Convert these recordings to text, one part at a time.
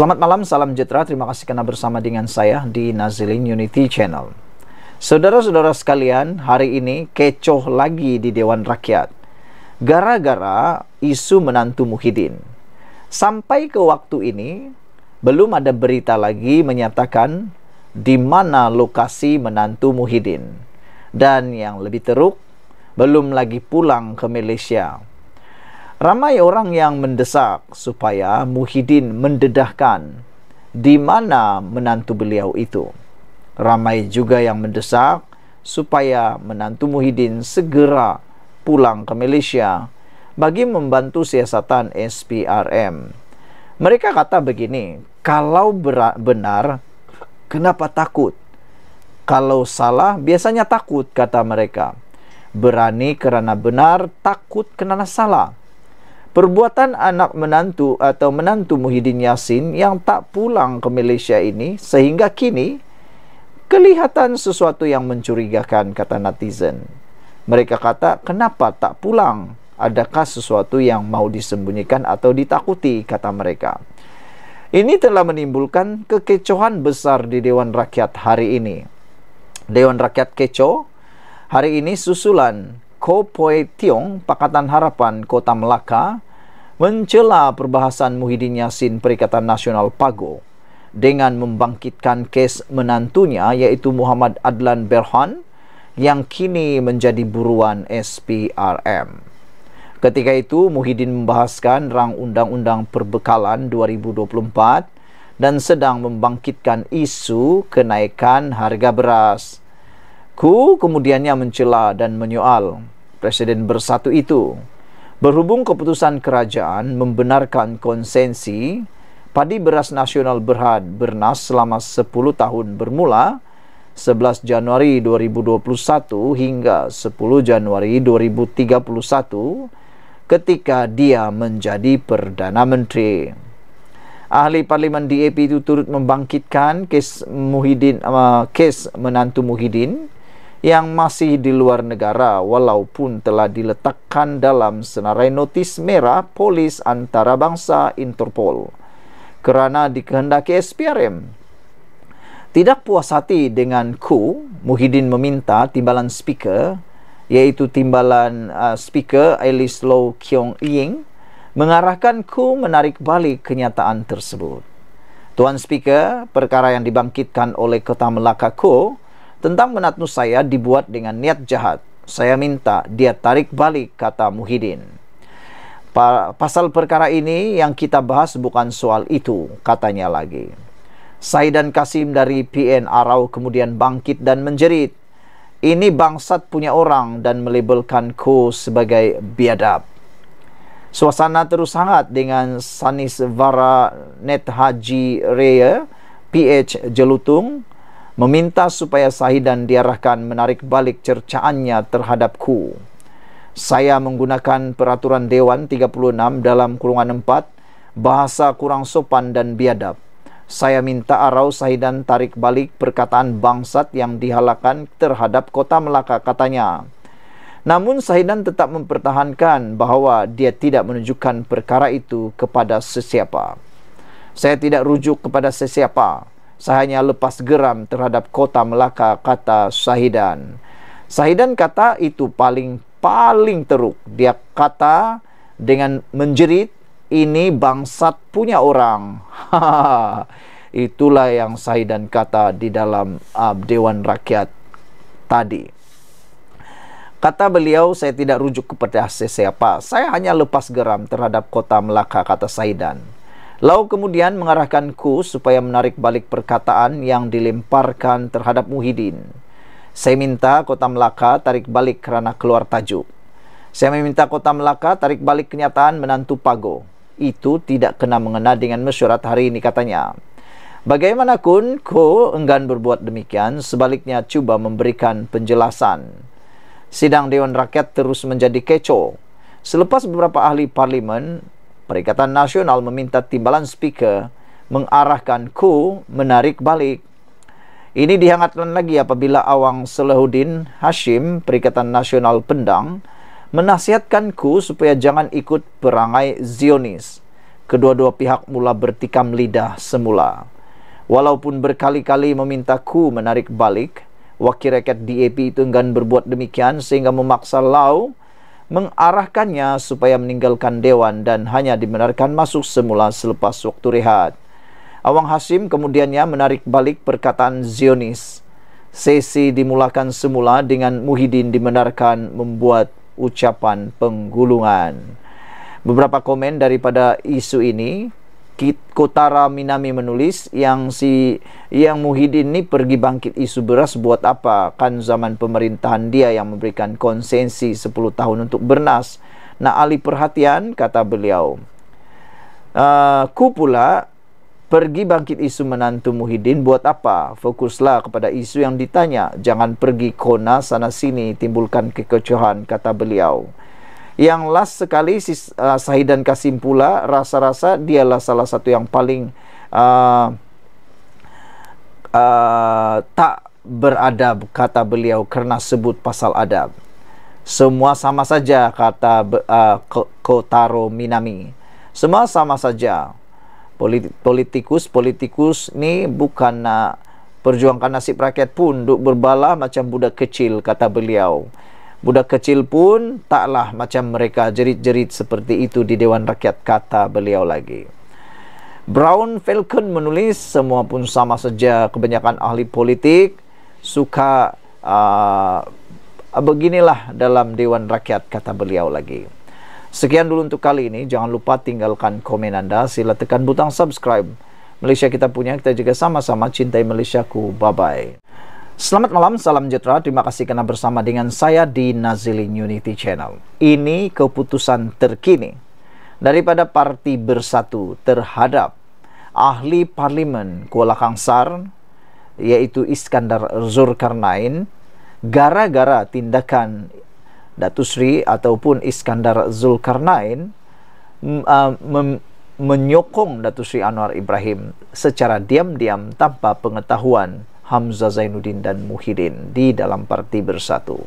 Selamat malam, salam jitra. Terima kasih karena bersama dengan saya di Nazilin Unity Channel. Saudara-saudara sekalian, hari ini kecoh lagi di Dewan Rakyat. Gara-gara isu menantu Muhyiddin. Sampai ke waktu ini, belum ada berita lagi menyatakan di mana lokasi menantu Muhyiddin. Dan yang lebih teruk, belum lagi pulang ke Malaysia. Ramai orang yang mendesak supaya Muhyiddin mendedahkan di mana menantu beliau itu. Ramai juga yang mendesak supaya menantu Muhyiddin segera pulang ke Malaysia bagi membantu siasatan SPRM. Mereka kata begini, kalau benar, kenapa takut? Kalau salah, biasanya takut, kata mereka. Berani kerana benar, takut kerana salah. Perbuatan anak menantu atau menantu Muhyiddin Yassin yang tak pulang ke Malaysia ini sehingga kini kelihatan sesuatu yang mencurigakan kata netizen. Mereka kata kenapa tak pulang? Adakah sesuatu yang mau disembunyikan atau ditakuti kata mereka. Ini telah menimbulkan kekecohan besar di Dewan Rakyat hari ini. Dewan Rakyat kecoh hari ini susulan Ko Poe Tiong, Pakatan Harapan Kota Melaka, mencela perbahasan Muhyiddin Yassin Perikatan Nasional Pago dengan membangkitkan kes menantunya iaitu Muhammad Adlan Berhan yang kini menjadi buruan SPRM. Ketika itu, Muhyiddin membahaskan rang Undang-Undang Perbekalan 2024 dan sedang membangkitkan isu kenaikan harga beras. Ku kemudiannya mencela dan menyoal presiden bersatu itu. Berhubung keputusan kerajaan membenarkan konsensi, padi beras nasional berhad bernas selama 10 tahun bermula 11 Januari 2021 hingga 10 Januari 2031 ketika dia menjadi Perdana Menteri. Ahli Parlimen DAP itu turut membangkitkan kes Muhyiddin uh, kes menantu Muhyiddin yang masih di luar negara walaupun telah diletakkan dalam senarai notis merah polis antarabangsa Interpol kerana dikehendaki SPRM. Tidak puas hati dengan ku, Muhyiddin meminta timbalan speaker iaitu timbalan uh, speaker Alice Low Kiong Ying mengarahkan ku menarik balik kenyataan tersebut. Tuan Speaker, perkara yang dibangkitkan oleh Kota Melaka Kuo tentang menatnu saya dibuat dengan niat jahat. Saya minta dia tarik balik kata Muhyiddin. pasal perkara ini yang kita bahas bukan soal itu, katanya lagi. Said dan Kasim dari PN Arau kemudian bangkit dan menjerit. Ini bangsat punya orang dan melabelkan ku sebagai biadab. Suasana terus hangat dengan Sanis Vara Net Haji Reye, PH Jelutung, meminta supaya Sahidan diarahkan menarik balik cercaannya terhadapku. Saya menggunakan peraturan Dewan 36 dalam kurungan 4, bahasa kurang sopan dan biadab. Saya minta Arau Sahidan tarik balik perkataan bangsat yang dihalakan terhadap kota Melaka katanya. Namun Sahidan tetap mempertahankan bahawa dia tidak menunjukkan perkara itu kepada sesiapa. Saya tidak rujuk kepada sesiapa sahanya lepas geram terhadap kota Melaka kata Sahidan. Sahidan kata itu paling paling teruk. Dia kata dengan menjerit ini bangsat punya orang. Itulah yang Sahidan kata di dalam uh, Dewan Rakyat tadi. Kata beliau, saya tidak rujuk kepada siapa. Saya hanya lepas geram terhadap kota Melaka, kata Saidan. Lau kemudian mengarahkan Ku supaya menarik balik perkataan yang dilemparkan terhadap Muhyiddin. Saya minta Kota Melaka tarik balik kerana keluar tajuk. Saya meminta Kota Melaka tarik balik kenyataan menantu Pago. Itu tidak kena mengena dengan mesyuarat hari ini katanya. Bagaimanapun, Ko enggan berbuat demikian, sebaliknya cuba memberikan penjelasan. Sidang Dewan Rakyat terus menjadi kecoh. Selepas beberapa ahli parlimen Perikatan Nasional meminta timbalan speaker mengarahkan ku menarik balik. Ini dihangatkan lagi apabila Awang Selehudin Hashim, Perikatan Nasional Pendang, menasihatkan ku supaya jangan ikut perangai Zionis. Kedua-dua pihak mula bertikam lidah semula. Walaupun berkali-kali meminta ku menarik balik, wakil rakyat DAP itu enggan berbuat demikian sehingga memaksa Lau mengarahkannya supaya meninggalkan dewan dan hanya dibenarkan masuk semula selepas waktu rehat. Awang Hashim kemudiannya menarik balik perkataan Zionis. Sesi dimulakan semula dengan Muhyiddin dibenarkan membuat ucapan penggulungan. Beberapa komen daripada isu ini Kotara Minami menulis yang si yang Muhyiddin ni pergi bangkit isu beras buat apa? Kan zaman pemerintahan dia yang memberikan konsensi 10 tahun untuk bernas. Nah, alih perhatian kata beliau. Uh, ku pula pergi bangkit isu menantu Muhyiddin buat apa? Fokuslah kepada isu yang ditanya. Jangan pergi kona sana sini timbulkan kekecohan kata beliau. Yang last sekali si uh, Sahid Kasim pula rasa-rasa dialah salah satu yang paling uh, uh, tak beradab kata beliau kerana sebut pasal adab. Semua sama saja kata uh, Kotaro Minami. Semua sama saja. Politikus politikus ni bukan nak perjuangkan nasib rakyat pun duk berbalah macam budak kecil kata beliau. Budak kecil pun taklah macam mereka jerit-jerit seperti itu di Dewan Rakyat kata beliau lagi. Brown Falcon menulis semua pun sama saja kebanyakan ahli politik suka uh, beginilah dalam Dewan Rakyat kata beliau lagi. Sekian dulu untuk kali ini. Jangan lupa tinggalkan komen anda. Sila tekan butang subscribe. Malaysia kita punya. Kita juga sama-sama cintai Malaysia ku. Bye-bye. Selamat malam, salam sejahtera. Terima kasih karena bersama dengan saya di Nazilin Unity Channel. Ini keputusan terkini daripada Parti Bersatu terhadap ahli parlimen Kuala Kangsar yaitu Iskandar Zulkarnain gara-gara tindakan Datu Sri ataupun Iskandar Zulkarnain menyokong Datu Sri Anwar Ibrahim secara diam-diam tanpa pengetahuan Hamzah Zainuddin dan Muhyiddin di dalam Parti bersatu.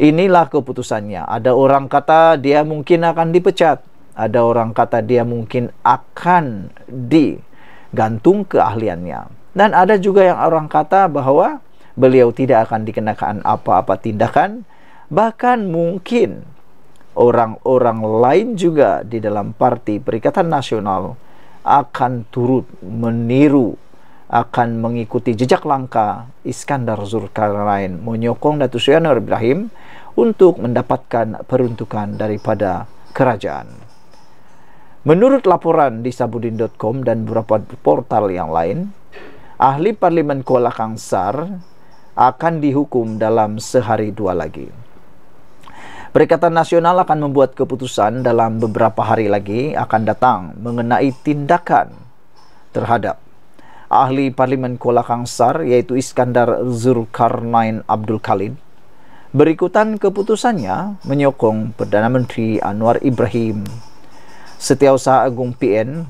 Inilah keputusannya. Ada orang kata dia mungkin akan dipecat, ada orang kata dia mungkin akan digantung keahliannya. Dan ada juga yang orang kata bahwa beliau tidak akan dikenakan apa-apa tindakan, bahkan mungkin orang-orang lain juga di dalam Parti Perikatan Nasional akan turut meniru akan mengikuti jejak langkah Iskandar Zulkarnain menyokong Datuk Seri Anwar Ibrahim untuk mendapatkan peruntukan daripada kerajaan. Menurut laporan di sabudin.com dan beberapa portal yang lain, ahli parlimen Kuala Kangsar akan dihukum dalam sehari dua lagi. Perikatan Nasional akan membuat keputusan dalam beberapa hari lagi akan datang mengenai tindakan terhadap ahli Parlimen Kuala Kangsar yaitu Iskandar Zulkarnain Abdul Kalin, berikutan keputusannya menyokong Perdana Menteri Anwar Ibrahim. Setiausaha Agung PN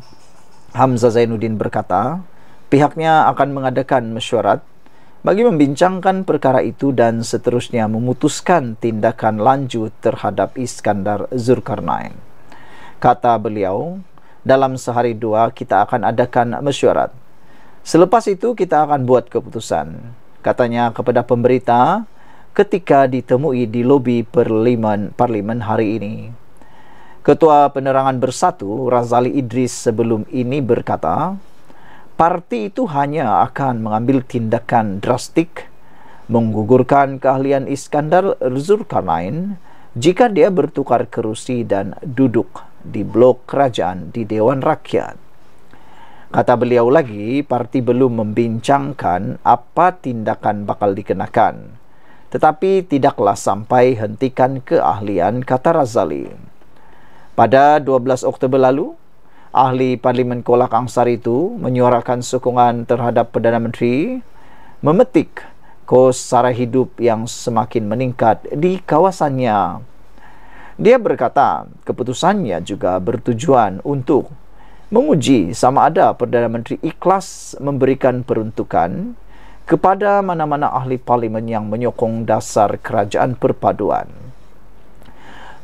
Hamzah Zainuddin berkata pihaknya akan mengadakan mesyuarat bagi membincangkan perkara itu dan seterusnya memutuskan tindakan lanjut terhadap Iskandar Zulkarnain. Kata beliau, dalam sehari dua kita akan adakan mesyuarat. Selepas itu kita akan buat keputusan. Katanya kepada pemberita ketika ditemui di lobi parlimen, parlimen hari ini. Ketua Penerangan Bersatu Razali Idris sebelum ini berkata, parti itu hanya akan mengambil tindakan drastik menggugurkan keahlian Iskandar Zulkarnain jika dia bertukar kerusi dan duduk di blok kerajaan di Dewan Rakyat. Kata beliau lagi, parti belum membincangkan apa tindakan bakal dikenakan. Tetapi tidaklah sampai hentikan keahlian, kata Razali. Pada 12 Oktober lalu, ahli Parlimen Kolak Angsar itu menyuarakan sokongan terhadap Perdana Menteri memetik kos sara hidup yang semakin meningkat di kawasannya. Dia berkata keputusannya juga bertujuan untuk menguji sama ada Perdana Menteri ikhlas memberikan peruntukan kepada mana-mana ahli parlimen yang menyokong dasar kerajaan perpaduan.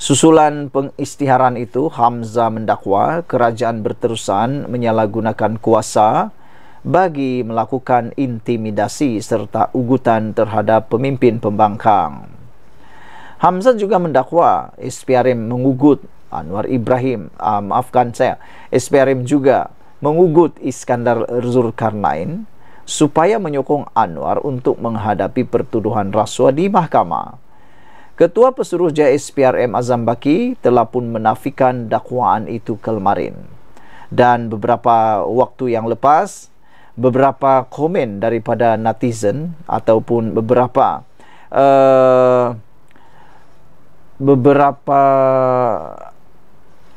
Susulan pengistiharan itu, Hamzah mendakwa kerajaan berterusan menyalahgunakan kuasa bagi melakukan intimidasi serta ugutan terhadap pemimpin pembangkang. Hamzah juga mendakwa SPRM mengugut Anwar Ibrahim uh, maafkan saya SPRM juga mengugut Iskandar Zulkarnain supaya menyokong Anwar untuk menghadapi pertuduhan rasuah di mahkamah Ketua Pesuruh Jaya SPRM Azam Baki telah pun menafikan dakwaan itu kelmarin dan beberapa waktu yang lepas beberapa komen daripada netizen ataupun beberapa uh, beberapa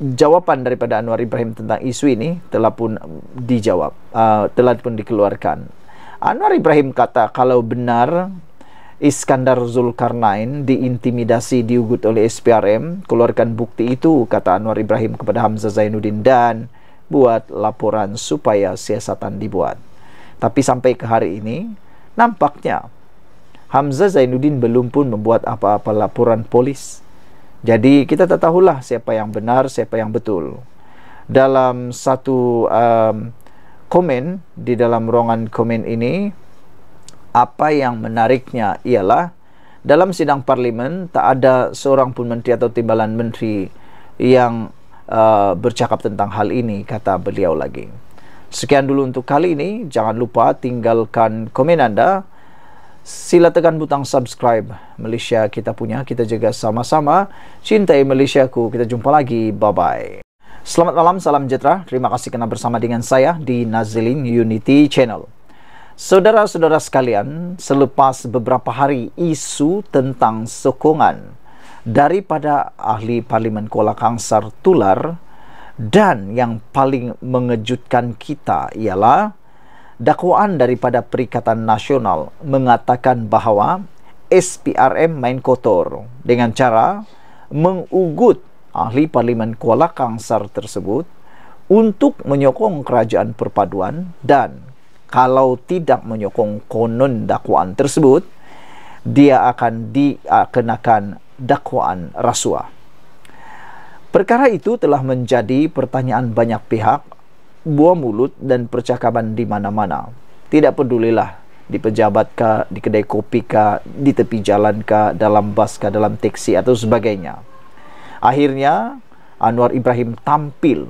jawapan daripada Anwar Ibrahim tentang isu ini telah pun dijawab, uh, telah pun dikeluarkan. Anwar Ibrahim kata kalau benar Iskandar Zulkarnain diintimidasi diugut oleh SPRM, keluarkan bukti itu, kata Anwar Ibrahim kepada Hamzah Zainuddin dan buat laporan supaya siasatan dibuat. Tapi sampai ke hari ini, nampaknya Hamzah Zainuddin belum pun membuat apa-apa laporan polis. Jadi kita tak tahulah siapa yang benar, siapa yang betul. Dalam satu um, komen di dalam ruangan komen ini, apa yang menariknya ialah dalam sidang parlimen tak ada seorang pun menteri atau timbalan menteri yang uh, bercakap tentang hal ini, kata beliau lagi. Sekian dulu untuk kali ini. Jangan lupa tinggalkan komen anda sila tekan butang subscribe Malaysia kita punya kita jaga sama-sama cintai Malaysia ku kita jumpa lagi bye bye selamat malam salam jetra terima kasih kena bersama dengan saya di Nazilin Unity Channel saudara-saudara sekalian selepas beberapa hari isu tentang sokongan daripada ahli parlimen Kuala Kangsar Tular dan yang paling mengejutkan kita ialah dakwaan daripada Perikatan Nasional mengatakan bahawa SPRM main kotor dengan cara mengugut ahli Parlimen Kuala Kangsar tersebut untuk menyokong kerajaan perpaduan dan kalau tidak menyokong konon dakwaan tersebut dia akan dikenakan dakwaan rasuah. Perkara itu telah menjadi pertanyaan banyak pihak buah mulut dan percakapan di mana-mana. Tidak pedulilah di pejabat ka, di kedai kopi ka, di tepi jalan ka, dalam bas ka, dalam teksi atau sebagainya. Akhirnya, Anwar Ibrahim tampil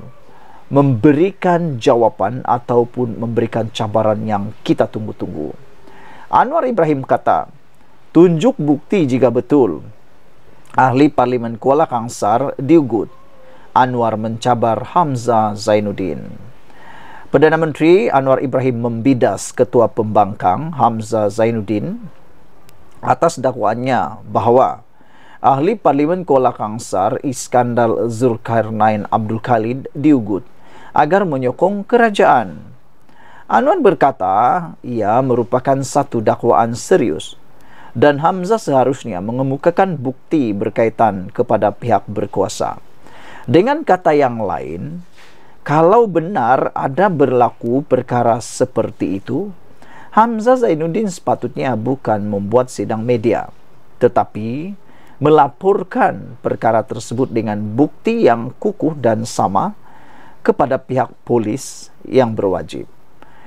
memberikan jawapan ataupun memberikan cabaran yang kita tunggu-tunggu. Anwar Ibrahim kata, tunjuk bukti jika betul. Ahli Parlimen Kuala Kangsar diugut. Anwar mencabar Hamzah Zainuddin. Perdana Menteri Anwar Ibrahim membidas Ketua Pembangkang Hamzah Zainuddin atas dakwaannya bahawa Ahli Parlimen Kuala Kangsar Iskandar Zulkarnain Abdul Khalid diugut agar menyokong kerajaan. Anwar berkata ia merupakan satu dakwaan serius dan Hamzah seharusnya mengemukakan bukti berkaitan kepada pihak berkuasa. Dengan kata yang lain, kalau benar ada berlaku perkara seperti itu, Hamzah Zainuddin sepatutnya bukan membuat sidang media, tetapi melaporkan perkara tersebut dengan bukti yang kukuh dan sama kepada pihak polis yang berwajib.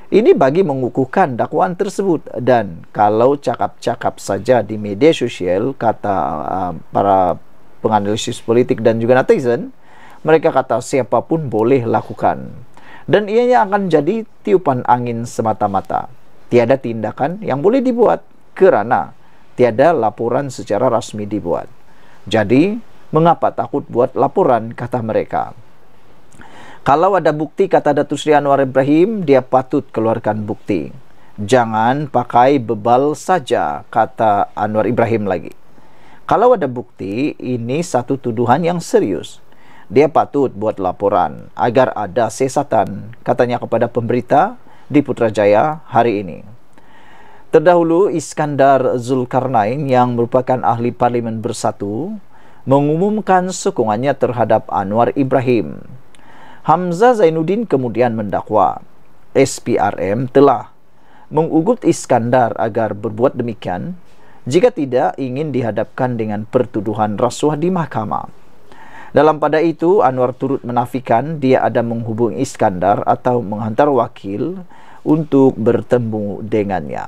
Ini bagi mengukuhkan dakwaan tersebut dan kalau cakap-cakap saja di media sosial kata uh, para penganalisis politik dan juga netizen, mereka kata siapapun boleh lakukan dan ianya akan jadi tiupan angin semata-mata tiada tindakan yang boleh dibuat kerana tiada laporan secara rasmi dibuat jadi mengapa takut buat laporan kata mereka kalau ada bukti kata Datu Sri Anwar Ibrahim dia patut keluarkan bukti jangan pakai bebal saja kata Anwar Ibrahim lagi kalau ada bukti ini satu tuduhan yang serius dia patut buat laporan agar ada sesatan katanya kepada pemberita di Putrajaya hari ini. Terdahulu Iskandar Zulkarnain yang merupakan ahli parlimen bersatu mengumumkan sokongannya terhadap Anwar Ibrahim. Hamzah Zainuddin kemudian mendakwa SPRM telah mengugut Iskandar agar berbuat demikian jika tidak ingin dihadapkan dengan pertuduhan rasuah di mahkamah. Dalam pada itu, Anwar turut menafikan dia ada menghubungi Iskandar atau menghantar wakil untuk bertemu dengannya.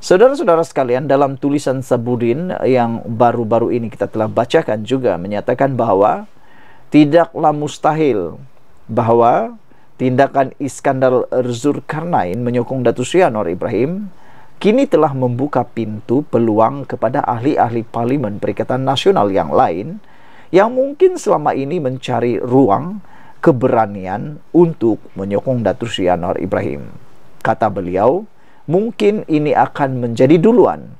Saudara-saudara sekalian, dalam tulisan Sabudin yang baru-baru ini kita telah bacakan juga menyatakan bahwa tidaklah mustahil bahwa tindakan Iskandar Zulkarnain menyokong Datu Sri Sianor Ibrahim kini telah membuka pintu peluang kepada ahli-ahli parlimen Perikatan Nasional yang lain yang mungkin selama ini mencari ruang keberanian untuk menyokong Datuk Sri Anwar Ibrahim. Kata beliau, mungkin ini akan menjadi duluan.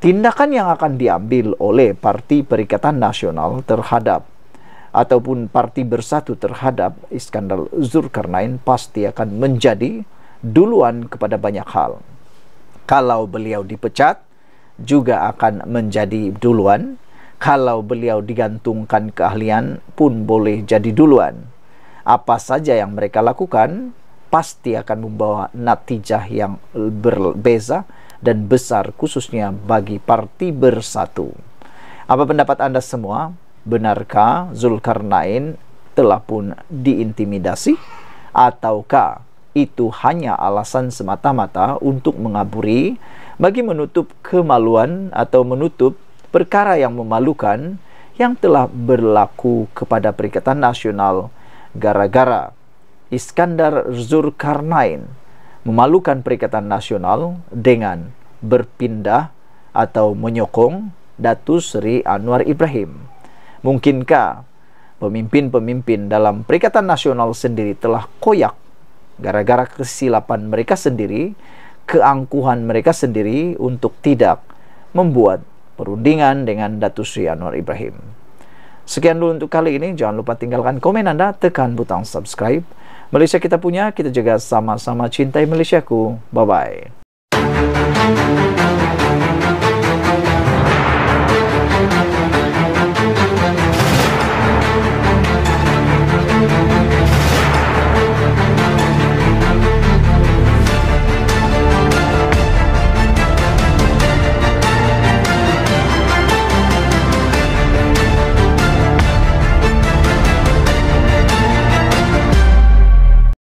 Tindakan yang akan diambil oleh Parti Perikatan Nasional terhadap ataupun Parti Bersatu terhadap Iskandar Zulkarnain pasti akan menjadi duluan kepada banyak hal. Kalau beliau dipecat, juga akan menjadi duluan. Kalau beliau digantungkan keahlian pun boleh jadi duluan. Apa saja yang mereka lakukan pasti akan membawa natijah yang berbeza dan besar khususnya bagi parti bersatu. Apa pendapat Anda semua? Benarkah Zulkarnain telah pun diintimidasi? Ataukah itu hanya alasan semata-mata untuk mengaburi bagi menutup kemaluan atau menutup perkara yang memalukan yang telah berlaku kepada Perikatan Nasional gara-gara Iskandar Zulkarnain memalukan Perikatan Nasional dengan berpindah atau menyokong Datu Seri Anwar Ibrahim. Mungkinkah pemimpin-pemimpin dalam Perikatan Nasional sendiri telah koyak gara-gara kesilapan mereka sendiri, keangkuhan mereka sendiri untuk tidak membuat perundingan dengan Datu Sri Anwar Ibrahim. Sekian dulu untuk kali ini. Jangan lupa tinggalkan komen anda, tekan butang subscribe. Malaysia kita punya, kita jaga sama-sama cintai Malaysiaku. Bye-bye.